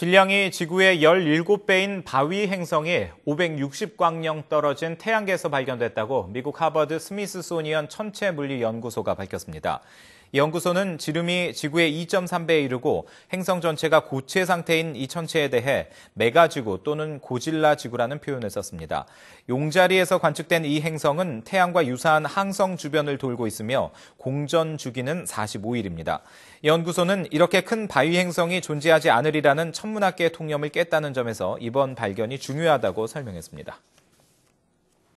질량이 지구의 17배인 바위 행성이 5 6 0광년 떨어진 태양계에서 발견됐다고 미국 하버드 스미스소니언 천체물리연구소가 밝혔습니다. 이 연구소는 지름이 지구의 2.3배에 이르고 행성 전체가 고체 상태인 이 천체에 대해 메가지구 또는 고질라 지구라는 표현을 썼습니다. 용자리에서 관측된 이 행성은 태양과 유사한 항성 주변을 돌고 있으며 공전 주기는 45일입니다. 연구소는 이렇게 큰 바위 행성이 존재하지 않으리라는 첨 천문학계의 통념을 깼다는 점에서 이번 발견이 중요하다고 설명했습니다.